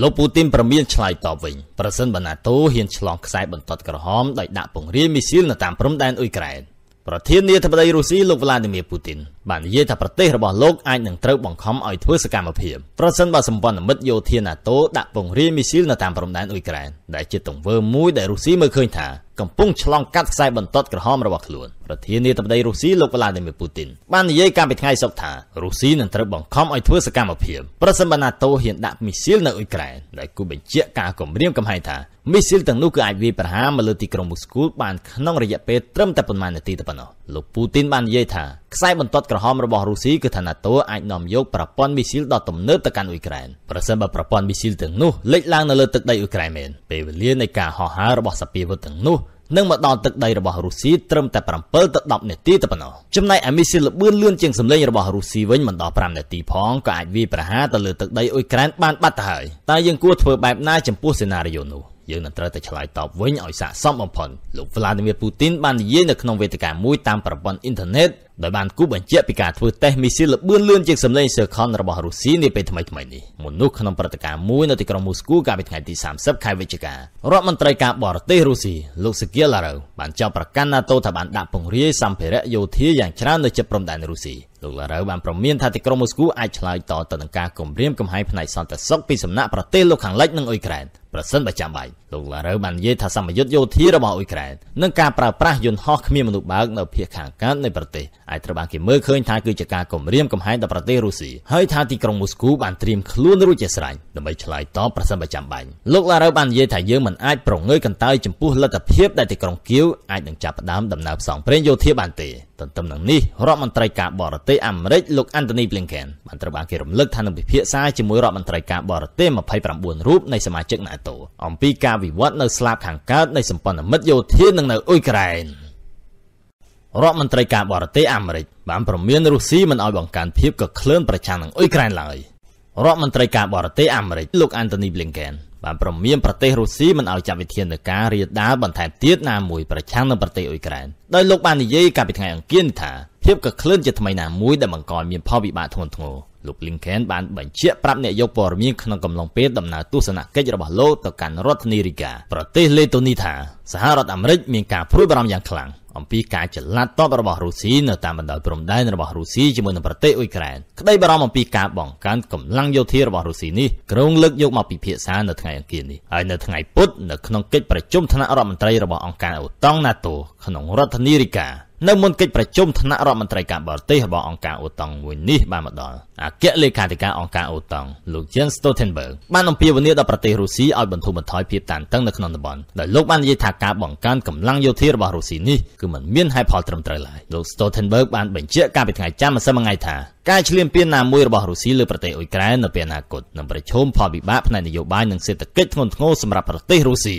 លោកពូទីនប្រមានឆ្លើយតបវិញប្រសិនបើណាតូហ៊ានឆ្លងខ្សែបន្ទាត់ក្រហមដោយដាក់ពង្រាយមីស៊ីលនៅតាមព្រំដែនអ៊ុយក្រែនប្រធានាធិបតីរុស្ស៊ីលោកវ្លាឌីមៀពូទីនបាននិយាយថាប្រទេសរបស់លោកអាចនឹងត្រូវបង្ខំឲ្យធ្វើសកម្មភាពប្រសិនបើសម្ព័ន្ធមិត្តយោធា NATO ដាក់ពង្រាយមីស៊ីលនៅតាមព្រំដែនអ៊ុយក្រែនដែលជាទង្វើមួយដែលរុស្ស៊ីមើលឃើញថាកំពុងឆ្លងកាត់ខ្សែបន្ទាត់ក្រហមរបស់ខ្លួនប្រធានាធិបតីរុស្ស៊ីលោកវ្លាឌីមៀពូទីនបាននិយាយកាលពីថ្ងៃសុក្រថារុស្ស៊ីនឹងត្រូវបង្ខំឲ្យធ្វើសកម្មភាពប្រសិនបើ NATO ហ៊ានដាក់មីស៊ីលនៅអ៊ុយក្រែនដែលគូបញ្ជាក់ការគំរាមកំហែងថាមីស៊ីលទាំងនោះគឺអាចវាយប្រហារមកលើទីក្រុងមូស្គូបានក្នុងរយៈពេលត្រឹមតែប៉ុន្មាននាទីទៅប៉ុណ្ណោះលោកពូទីនបាននិយាយថាខ្សែបន្ទាត់ក្រហមរបស់រុស្ស៊ីគឺថា NATO អាចនាំយកប្រព័ន្ធមីស៊ីលដ៏ទំនើបទៅកាន់អ៊ុយក្រែនប្រសិនបើប្រព័ន្ធមីស៊ីលទាំងនោះលេចឡើងនៅលើទឹកដីអ៊ុយក្រែនមែនពេលវេលានៃការហោះហើររបស់សពាវុធទាំងនោះនឹងមកដល់ទឹកដីរបស់រុស្ស៊ីត្រឹមតែ7ទៅ10នាទីទៅប៉ុណ្ណោះចំណែកអាមីស៊ីលល្បឿនលឿនជាងសម្លេងរបស់រុស្ស៊ីវិញមិនដល់5នាទីផងក៏អាចវាយប្រហារទៅលើទឹកដីអ៊ុយក្រែនបានបាត់ទៅហើយតើយើងគួរធ្វើបែបណាចំពោះសេណារីយ៉ូនោះយើងនឹងត្រូវតែឆ្លើយតបវិញឲ្យស័ក្តិសមបំផុតលោក Vladimir Putin បាននិយាយនៅក្នុងវេទិកាមួយតាមប្រព័ន្ធអ៊ីនធឺណិតដោយបានគូបញ្ជាក់ពីការធ្វើតេស្តមីស៊ីលល្បឿនលឿនជាងសម្លេងសឺខុនរបស់រុស្ស៊ីនាពេលថ្មីៗនេះមនុស្សក្នុងព្រឹត្តិការណ៍មួយនៅទីក្រុងមូស្គូកាលពីថ្ងៃទី30ខែវិច្ឆិការដ្ឋមន្ត្រីការបរទេសរុស្ស៊ីលោកសេគីឡារ៉ូវបានចោទប្រកាន់ NATO ថាបានដាក់ពង្រាយសម្ភារៈយោធាយ៉ាងច្រើននៅជិតព្រំដែនរុស្ស៊ីលោកឡារ៉ូវបានប្រមានថាទីក្រុងមូស្គូអាចឆ្លើយតបទៅនឹងការគំរាមកំហែងផ្នែកសន្តិសុខពីសំណាក់ប្រទេសលោកខាងលិចនិងអ៊ុយក្រែនប្រសិនបើចាំបាច់លោកឡារ៉ូវបាននិយាយថាសម្ពយុទ្ធយោធារបស់អ៊ុយក្រែននិងការប្រើប្រាស់យន្តហោះគ្មានមនុស្សបើកនៅភាគខាងកើតនៃប្រទេសអាចត្រូវបានគេមើលឃើញថាគឺជាការគំរាមកំហែងដល់ប្រទេសរុស្ស៊ីហើយថាទីក្រុងមូស្គូបានត្រៀមខ្លួនរួចជាស្រេចដើម្បីឆ្លើយតបប្រសិនបើចាំបាញ់លោកឡារ៉ូវបាននិយាយថាយើងមិនអាចប្រងើយកន្តើយចំពោះលទ្ធភាពដែលទីក្រុងគៀវអាចនឹងចាប់ផ្ដើមដំណើរផ្សងព្រេងយោធាបានទេទន្ទឹមនឹងនេះរដ្ឋមន្ត្រីការបរទេសអាមេរិកលោកអាន់តូនី Blinken បានត្រូវបានគេរំលឹកថានឹងពិភាក្សាជាមួយរដ្ឋមន្ត្រីការបរទេស29រូបនៃសមាជិក NATO អំពីការវិវត្តនៅស្លាបខាងកើតនៃសម្ព័ន្ធមិត្តយោធានឹងនៅអ៊ុយក្រែន។រដ្ឋមន្ត្រីការបរទេសអាមេរិកបានព្រមានរុស្ស៊ីមិនឲ្យបង្កើនភាពកក្លឿនប្រឆាំងនឹងអ៊ុយក្រែនឡើយរដ្ឋមន្ត្រីការបរទេសអាមេរិកលោក Anthony Blinken បានព្រមានប្រទេសរុស្ស៊ីមិនឲ្យចាត់វិធានការរាលដាលបន្ថែមទៀតណាមួយប្រឆាំងនឹងប្រទេសអ៊ុយក្រែនដោយលោកបាននិយាយកាលពីថ្ងៃអង្គារនេះថាភាពកក្លឿនជាថ្មីណាមួយដែលបង្កឲ្យមានផលវិបាកធ្ងន់ធ្ងរលោក Blinken បានបញ្ជាក់ប្រាប់អ្នកយកព័ត៌មានក្នុងកំឡុងពេលដំណើរទស្សនកិច្ចរបស់លោកទៅកាន់រដ្ឋធានីរីកាប្រទេសលេតូនីថាសហរដ្ឋអាមេរិកមានការព្រួយបារម្ភយ៉ាងខ្លាំងអំពីការចល័តតបរបស់រុស្ស៊ីនៅតាមបណ្ដោយព្រំដែនរបស់រុស្ស៊ីជាមួយនឹងប្រទេសអ៊ុយក្រែនក្តីបារម្ភអំពីការបង្កើនកម្លាំងយោធារបស់រុស្ស៊ីនេះក្រុងលើកយកមកពិភាក្សានៅថ្ងៃអង្គារនេះហើយនៅថ្ងៃពុធនៅក្នុងកិច្ចប្រជុំថ្នាក់រដ្ឋមន្ត្រីរបស់អង្គការអូតង់ NATO ក្នុងរដ្ឋធានីរីកានៅមុនកិច្ចប្រជុំថ្នាក់រដ្ឋមន្ត្រីការបរទេសរបស់អង្គការអូតង់មួយនេះបានមកដល់អគ្គលេខាធិការអង្គការអូតង់លោក Jens Stoltenberg បានអំពាវនាវដល់ប្រទេសរុស្ស៊ីឲ្យបន្ធូរបន្ថយភាពតានតឹងនៅក្នុងតំបន់ដោយលោកបាននិយាយថាការបង្កើនកម្លាំងយោធារបស់រុស្ស៊ីនេះគឺมันមានហេតុផលត្រឹមត្រូវឡើយលោក Stoltenberg បានបញ្ជាក់កាលពីថ្ងៃច័ន្ទម្សិលមិញថាការឈ្លានពានណាមួយរបស់រុស្ស៊ីលើប្រទេសអ៊ុយក្រែននៅពេលអនាគតនឹងប្រឈមផលវិបាកផ្នែកនយោបាយនិងសេដ្ឋកិច្ចធ្ងន់ធ្ងរសម្រាប់ប្រទេសរុស្ស៊ី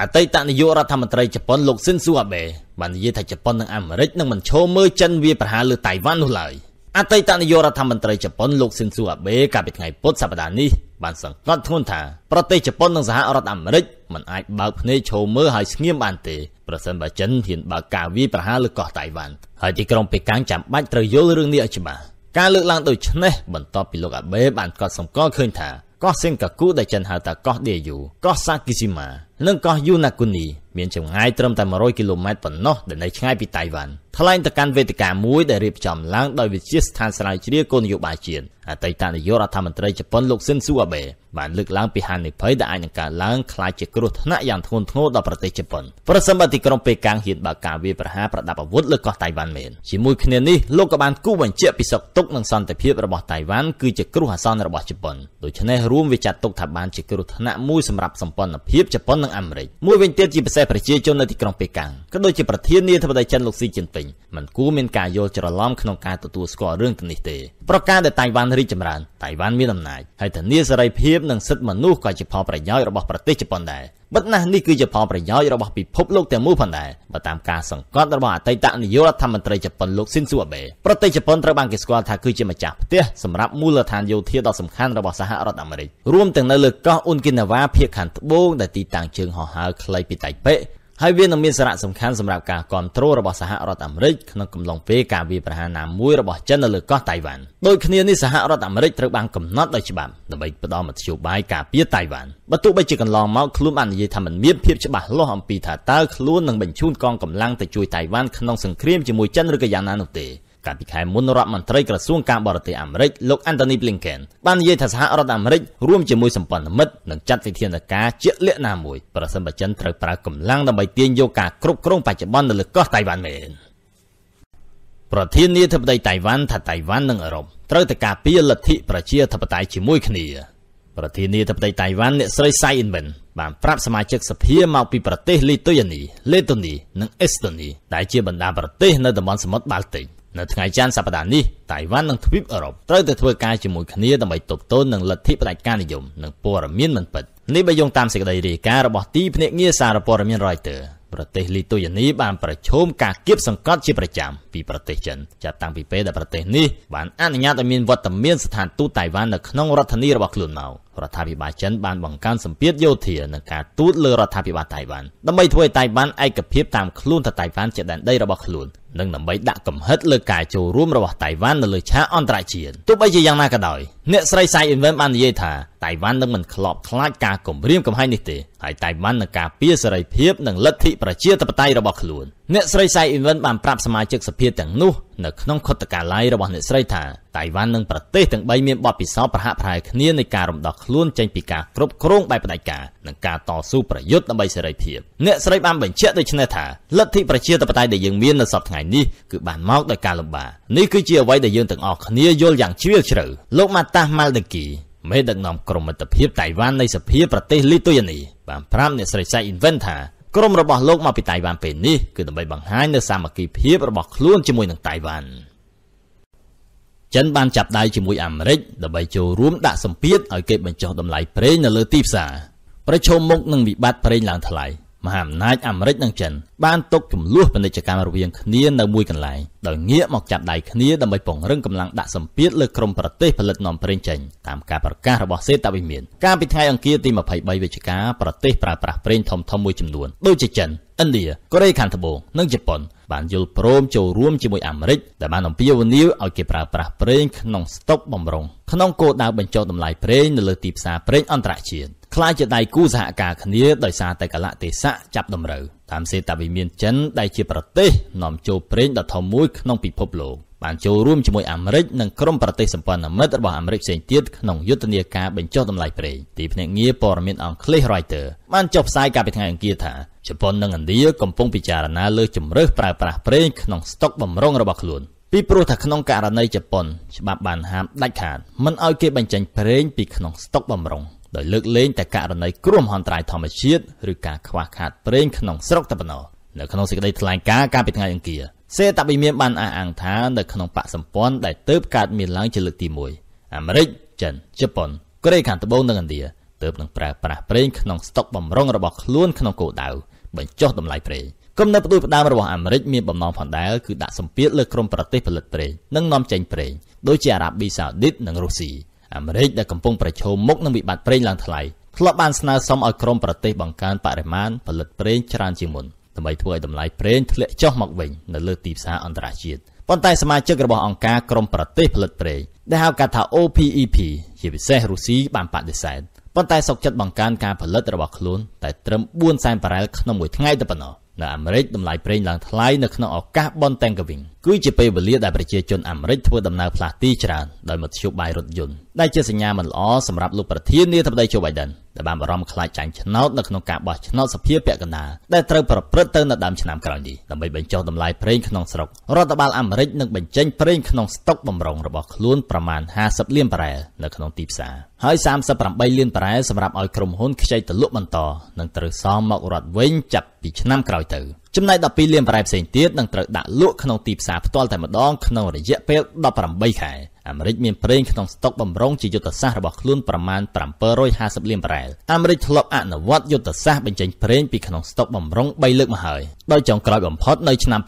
អតីតនាយករដ្ឋមន្ត្រីជប៉ុនលោកស៊ិនស៊ូអាបេបាននិយាយថាជប៉ុននិងអាមេរិកនឹងមិនឈរមើលចិនវាយប្រហារលើតៃវ៉ាន់នោះឡើយអតីតនាយករដ្ឋមន្ត្រីជប៉ុនលោកស៊ិនស៊ូអាបេកាលពីថ្ងៃពុធសប្តាហ៍នេះបានសង្កត់ធ្ងន់ថាប្រទេសជប៉ុននិងសហរដ្ឋអាមេរិកមិនអាចបើកភ្នែកឈរមើលហើយស្ងៀមបានទេប្រសិនបើចិនហ៊ានបើកការវាយប្រហារលើកោះតៃវ៉ាន់ហើយទីក្រុងប៉េកាំងចាំបាច់ត្រូវយល់រឿងនេះឲ្យច្បាស់ការលើកឡើងដូចនេះបន្ទាប់ពីលោកអាបេបានកត់សម្គាល់ឃើញថាកោះសិង្កាគូដែលចិនហៅថាកោះដេយូកោះសាគីស៊ីម៉ានិងកោះយូណាគុនីមានចម្ងាយត្រឹមតែ100គីឡូម៉ែត្រប៉ុណ្ណោះដែលនៅឆ្ងាយពីតៃវ៉ាន់ថ្លែងទៅកាន់វេទិកាមួយដែលរៀបចំឡើងដោយវិជាស្ថានស្រាវជ្រាវគោលនយោបាយជាតិអតីតនាយករដ្ឋមន្ត្រីជប៉ុនលោកស៊ិនស៊ូអាបេបានលើកឡើងពីហានិភ័យដែលអាចនឹងកើតឡើងខ្លាចជាគ្រោះថ្នាក់យ៉ាងធ្ងន់ធ្ងរដល់ប្រទេសជប៉ុនប្រសិនបើទីក្រុងប៉េកាំងហ៊ានបើកការវាយប្រហារប្រដាប់អាវុធលើកោះតៃវ៉ាន់មែនជាមួយគ្នានេះលោកក៏បានគូបញ្ជាក់ពីសកទុកនិងសន្តិភាពរបស់តៃវ៉ាន់គឺជាគ្រោះអាសន្នរបស់ជប៉ុនដូច្នេះរួមវាចាត់ទុកថាបានជាគ្រោះថ្នាក់មួយសម្រាប់សម្ព័ន្ធភាពជប៉ុននិងនិងអាមេរិកមួយវិញទៀតជាពិសេសប្រជាជននៅទីក្រុងប៉េកាំងក៏ដូចជាប្រធានាធិបតីចិនលោកស៊ីជីនពីងមិនគួរមានការយល់ច្រឡំក្នុងការទទួលស្គាល់រឿងនេះទេប្រការដែលតៃវ៉ាន់រីកចម្រើនតៃវ៉ាន់មានអំណាចហើយធានាសេរីភាពនិងសិទ្ធិមនុស្សក៏ជាផលប្រយោជន៍របស់ប្រទេសជប៉ុនដែរបិទណាស់នេះគឺជាផលប្រយោជន៍របស់ពិភពលោកទាំងមូលផងដែរបើតាមការសង្កត់របស់អតីតនាយករដ្ឋមន្ត្រីជប៉ុនលោកស៊ីនស៊ូអាបេប្រទេសជប៉ុនត្រូវបានគេស្គាល់ថាគឺជាម្ចាស់ផ្ទះសម្រាប់មូលដ្ឋានយោធាដ៏សំខាន់របស់សហរដ្ឋអាមេរិករួមទាំងនៅលើកោះអ៊ុនគីណាវ៉ាភាគខាងត្បូងដែលទីតាំងជើងហោះហើរខ្លីពីតៃប៉េហើយវានឹងមានសារៈសំខាន់សម្រាប់ការគ្រប់គ្រងរបស់សហរដ្ឋអាមេរិកក្នុងកំឡុងពេលការវាយប្រហារណាមួយរបស់ចិននៅលើកោះតៃវ៉ាន់ដូចគ្នានេះសហរដ្ឋអាមេរិកត្រូវបានកំណត់ដោយច្បាប់ដើម្បីផ្ដល់មធ្យោបាយការពារតៃវ៉ាន់បើទោះបីជាកន្លងមកខ្លួនបាននិយាយថាมันមានភាពច្បាស់លាស់អំពីថាតើខ្លួននឹងបញ្ជូនកងកម្លាំងទៅជួយតៃវ៉ាន់ក្នុងសង្គ្រាមជាមួយចិនឬក៏យ៉ាងណានោះទេកាលពីខែមុនរដ្ឋមន្ត្រីក្រសួងការបរទេសអាមេរិកលោក Anthony Blinken បាននិយាយថាសហរដ្ឋអាមេរិករួមជាមួយសម្ព័ន្ធមិត្តនឹងចាត់វិធានការជាក់លាក់ណាមួយប្រសិនបើចិនត្រូវប្រើកម្លាំងដើម្បីទាញយកការគ្រប់គ្រងបច្ចុប្បន្ននៅលើកោះតៃវ៉ាន់មែនប្រធានាធិបតីតៃវ៉ាន់ថាតៃវ៉ាន់និងអឺរ៉ុបត្រូវតែការពារលទ្ធិប្រជាធិបតេយ្យជាមួយគ្នា ប្រធានាធិបតីតៃវ៉ាន់អ្នកស្រី Tsai Ing-wen បានប្រាប់សមាជិកសភាមកពីប្រទេសលីទុយអានីលេតូនីនិងអេស្តូនីដែលជាបណ្ដាប្រទេស នៅតំបន់សមុទ្របាល់ទិកនៅថ្ងៃច័ន្ទសប្តាហ៍នេះតៃវ៉ាន់និងទ្វីបអឺរ៉ុបត្រូវតែធ្វើការជាមួយគ្នាដើម្បីទប់ទល់នឹងលទ្ធិផ្ដាច់ការនិយមនិងព័ត៌មានមិនពិត នេះបើយោងតាមសេចក្តីរាយការណ៍របស់ទីភ្នាក់ងារសារព័ត៌មាន Reuters ប្រទេសលីទុយនីបានប្រឈមការគៀបសង្កត់ជាប្រចាំពីប្រទេសចិនចាប់តាំងពីពេលដែលប្រទេសនេះបានអនុញ្ញាតឲ្យមានវត្តមានស្ថានទូតតៃវ៉ាន់នៅក្នុងរដ្ឋធានីរបស់ខ្លួនមករដ្ឋាភិបាលចិនបានបង្កើនសម្ពាធយោធានិងការទូតលើរដ្ឋាភិបាលតៃវ៉ាន់ដើម្បីធ្វើឲ្យតៃវ៉ាន់ឯកភាពតាមខ្លួនទៅតៃវ៉ាន់ជាដែនដីរបស់ខ្លួននិងដើម្បីដាក់កំហិតលើការចូលរួមរបស់តៃវ៉ាន់នៅលើឆាកអន្តរជាតិទោះបីជាយ៉ាងណាក៏ដោយអ្នកស្រីសៃអ៊ីនវែនបាននិយាយថាតៃវ៉ាន់នឹងមិនខ្លោបខ្លាចការគំរាមកំហែងនេះទេហើយតៃវ៉ាន់នឹងការពារសេរីភាពនិងលទ្ធិប្រជាធិបតេយ្យរបស់ខ្លួនអ្នកស្រីសៃអ៊ីនវែនបានប្រាប់សមាជិកសភាទាំងនោះនៅក្នុងខុទ្ទកាល័យរបស់អ្នកស្រីថាតៃវ៉ាន់និងប្រទេសទាំងបីមានបទពិសោធន៍ប្រហាក់ប្រហែលគ្នានៃការរំដោះខ្លួនចេញពីការគ្រប់គ្រងបែបផ្ដាច់ការនិងការតស៊ូប្រយុទ្ធដើម្បីសេរីភាពអ្នកស្រីបានបញ្ជាក់ដូចនេះថាលទ្ធិប្រជាធិបតេយ្យដែលយើងមាននៅសប្តាហ៍ថ្ងៃនេះគឺបានមកដោយការលំបាកនេះគឺជាអ្វីដែលយើងទាំងអស់គ្នាយល់យ៉ាងជ្រាលជ្រៅលោកម៉ាតាតាសម៉ាល់ដេគីមេដឹកនាំក្រុមមិត្តភាពតៃវ៉ាន់នៃសភាប្រទេសលីទុយនីបានប្រាប់អ្នកស្រីសៃអ៊ីនវិនថា ក្រុមរបស់លោកមកពីតៃវ៉ាន់ពេលនេះគឺដើម្បីបង្ហាញនូវសាមគ្គីភាពរបស់ខ្លួនជាមួយនឹងតៃវ៉ាន់ចិនបានចាប់ដៃជាមួយអាមេរិកដើម្បីចូលរួមដាក់សម្ពាធឲ្យគេបញ្ចុះតម្លៃប្រេងនៅលើទីផ្សារប្រឈមមុខនឹងវិបត្តិប្រេងឡើងថ្លៃមហាអំណាចអាមេរិកនិងចិនបានຕົកចំនួនពាណិជ្ជកម្មរវាងគ្នានៅមួយកន្លែងដោយងាកមកចាប់ដៃគ្នាដើម្បីពង្រឹងកម្លាំងដាក់សម្ពាធលើក្រុមប្រទេសផលិតនំប្រេងចេញតាមការប្រកាសរបស់សេតវិមានកាលពីថ្ងៃអង្គារទី23វិច្ឆិកាប្រទេសប្រើប្រាស់ប្រេងធំៗមួយចំនួនដូចជាចិនឥណ្ឌាកូរ៉េខាងត្បូង និងជប៉ុនបានយល់ព្រមចូលរួមជាមួយអាមេរិកដែលបានអំពាវនាវឲ្យគេប្រើប្រាស់ប្រេងក្នុងស្តុកបំរុងក្នុងគោលដៅបញ្ចុះតម្លៃប្រេងនៅលើទីផ្សារប្រេងអន្តរជាតិខ្លាចជាដៃគូសហការគ្នាដោយសារតែកលៈទេសៈចាប់តម្រូវតាមសេតវិមាន ចិនដែលជាប្រទេសនាំចូលប្រេងដ៏ធំមួយក្នុងពិភពលោកបានចូលរួមជាមួយអាមេរិកនិងក្រុមប្រទេសសម្ព័ន្ធមិត្តរបស់អាមេរិកផ្សេងទៀតក្នុងយុទ្ធនាការបញ្ចុះតម្លៃប្រេងទីភ្នាក់ងារព័ត៌មានអង់គ្លេស Reuters បានចុះផ្សាយកាលពីថ្ងៃអង្គារថាជប៉ុននិងឥណ្ឌាកំពុងពិចារណាលើជំរើសប្រើប្រាស់ប្រេងក្នុងស្តុកបំរុងរបស់ខ្លួនពីព្រោះថាក្នុងករណីជប៉ុនច្បាប់បានហាមដាច់ខាតមិនឲ្យគេ បញ្ចេញប្រេងពីក្នុងស្តុកបំរុង។ដោយលើកលែងតែករណីគ្រោះមហន្តរាយធម្មជាតិឬការខ្វះខាតប្រេងក្នុងស្រុកតែប៉ុណ្ណោះនៅក្នុងសេចក្តីថ្លែងការណ៍កាលពីថ្ងៃអង្គារសេតបិមានបានអះអាងថានៅក្នុងបកសម្ព័ន្ធដែលទើបកើតមានឡើងជាលើកទី1អាមេរិកចិនជប៉ុនកូរ៉េខាងត្បូងនិងឥណ្ឌាទើបនឹងប្រើប្រាស់ប្រេងក្នុងស្តុកបំរុងរបស់ខ្លួនក្នុងគោលដៅបញ្ចុះតម្លៃប្រេងគំនិតផ្ដួចផ្ដើមរបស់អាមេរិកមានបំណងផងដែរគឺដាក់សម្ពាធលើក្រុមប្រទេសផលិតប្រេងនិងនាំចេញប្រេងដូចជាអារ៉ាប៊ីសាអូឌីតនិងរុស្ស៊ីអាមេរិកដែលកំពុងប្រឈមមុខនឹងវិបត្តិប្រេងឡើងថ្លៃធ្លាប់បានស្នើសុំឲ្យក្រុមប្រទេសបង្កើនបរិមាណផលិតប្រេងច្រើនជាងមុនដើម្បីធ្វើឲ្យតម្លៃប្រេងធ្លាក់ចុះមកវិញនៅលើទីផ្សារអន្តរជាតិប៉ុន្តែសមាជិករបស់អង្គការក្រុមប្រទេសផលិតប្រេងដែលហៅកាត់ថា OPEP ជាពិសេសរុស្ស៊ីបានបដិសេធប៉ុន្តែសុកចិត្តបង្កើនការផលិតរបស់ខ្លួនតែត្រឹម4សែនបារ៉ែលក្នុងមួយថ្ងៃតែប៉ុណ្ណោះ។នៅអាមេរិកតម្លៃប្រេងឡើងថ្លៃនៅក្នុងឱកាសបន់តែងកវិងគឺជាពេលវេលាដែលប្រជាជនអាមេរិកធ្វើដំណើរផ្លាស់ទីច្រើនដោយមធ្យោបាយរថយន្តដែលជាសញ្ញាមិនល្អសម្រាប់លោកប្រធានាធិបតីជូបៃដិនដែលបានបារម្ភខ្លាចចាញ់ឆ្នោតនៅក្នុងការបោះឆ្នោតសភាពាក់កណ្ដាលដែលត្រូវប្រព្រឹត្តទៅនៅដើមឆ្នាំក្រោយនេះដើម្បីបញ្ចុះតម្លៃប្រេងក្នុងស្រុករដ្ឋបាលអាមេរិកនឹងបញ្ចេញប្រេងក្នុងស្តុកបំរុងរបស់ខ្លួនប្រមាណ50លានបារ៉ែលនៅក្នុងទីផ្សារហើយ38លានបារ៉ែលសម្រាប់ឲ្យក្រុមហ៊ុនខ្ចីទៅលក់បន្តនឹងត្រូវសមមករដ្ឋវិញចាប់ពីឆ្នាំក្រោយទៅចំណែក12លានប្រែផ្សេងទៀតនឹងត្រូវដាក់លក់ក្នុងទីផ្សារផ្ទាល់តែម្ដង ក្នុងរយៈពេល18ខែអាមេរិកមានប្រេងក្នុងស្តុកបំរុងជាយុទ្ធសាស្ត្ររបស់ខ្លួនប្រមាណ750លានប្រែលអាមេរិកធ្លាប់អនុវត្តយុទ្ធសាស្ត្របញ្ចេញប្រេងពីក្នុងស្តុកបំរុង3លើកមកហើយដោយចុងក្រោយបំផុតនៅឆ្នាំ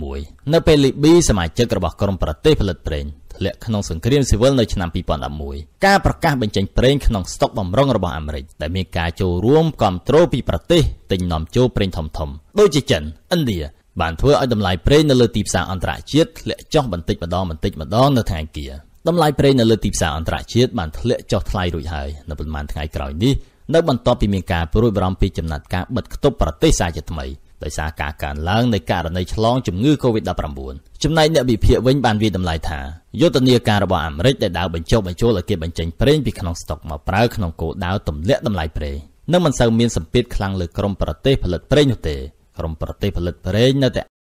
2011នៅពេលលីប៊ីសមាជិករបស់ក្រុមប្រទេសផលិតប្រេងធ្លាក់ក្នុងសង្គ្រាមស៊ីវិលនៅឆ្នាំ2011ការប្រកាសបញ្ចេញប្រេងក្នុងស្តុកបំរុងរបស់អាមេរិកដែលមានការចូលរួមគ្រប់គ្រងពីប្រទេសទិញនាំចូលប្រេងធំៗដូចជាចិនឥណ្ឌាបានធ្វើឲ្យតម្លៃប្រេងនៅលើទីផ្សារអន្តរជាតិធ្លាក់ចុះបន្តិចម្ដងបន្តិចម្ដងនៅថ្ងៃគៀតម្លៃប្រេងនៅលើទីផ្សារអន្តរជាតិបានធ្លាក់ចុះថ្លៃរួចហើយនៅប្រហែលថ្ងៃក្រោយនេះនៅបន្ទាប់ពីមានការព្រួយបារម្ភពីចំណាត់ការបិទគប់ប្រទេសសាជាថ្មីដោយសារការកើនឡើងនៃករណីឆ្លងជំងឺ Covid-19 ចំណែកអ្នកវិភាគវិញបានវាតម្លៃថាយុទ្ធនាការរបស់អាមេរិកដែលដើរបញ្ចុះបញ្ចូលឲ្យគេបញ្ចេញប្រេងពីក្នុងស្តុកមកប្រើក្នុងគោលដៅទម្លាក់តម្លៃប្រេងនឹងមិនសូវមានសម្ពាធខ្លាំងលើក្រុមប្រទេសផលិតប្រេងនោះទេក្រុមប្រទេសផលិតប្រេងនៅតែ